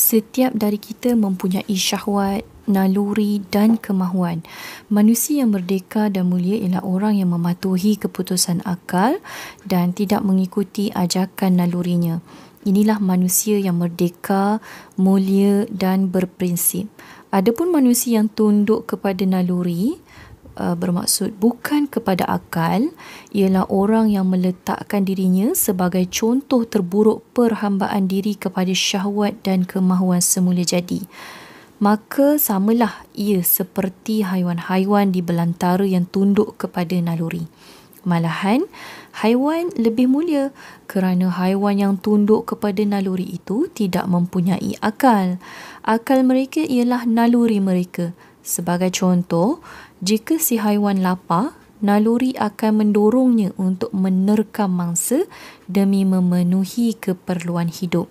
Setiap dari kita mempunyai syahwat, naluri dan kemahuan. Manusia yang merdeka dan mulia ialah orang yang mematuhi keputusan akal dan tidak mengikuti ajakan nalurinya. Inilah manusia yang merdeka, mulia dan berprinsip. Adapun manusia yang tunduk kepada naluri, uh, bermaksud bukan kepada akal ialah orang yang meletakkan dirinya sebagai contoh terburuk perhambaan diri kepada syahwat dan kemahuan semula jadi maka samalah ia seperti haiwan-haiwan di belantara yang tunduk kepada naluri malahan haiwan lebih mulia kerana haiwan yang tunduk kepada naluri itu tidak mempunyai akal akal mereka ialah naluri mereka Sebagai contoh, jika si haiwan lapar, naluri akan mendorongnya untuk menerkam mangsa demi memenuhi keperluan hidup.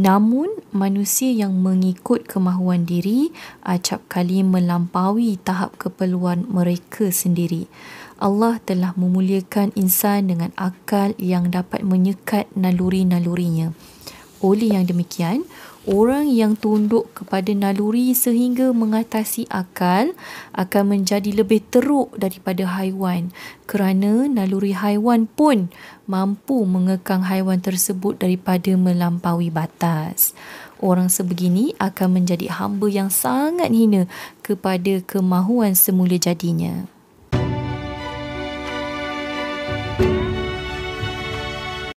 Namun, manusia yang mengikut kemahuan diri acap kali melampaui tahap keperluan mereka sendiri. Allah telah memuliakan insan dengan akal yang dapat menyekat naluri-nalurinya. Oleh yang demikian, orang yang tunduk kepada naluri sehingga mengatasi akal akan menjadi lebih teruk daripada haiwan kerana naluri haiwan pun mampu mengekang haiwan tersebut daripada melampaui batas. Orang sebegini akan menjadi hamba yang sangat hina kepada kemahuan semula jadinya.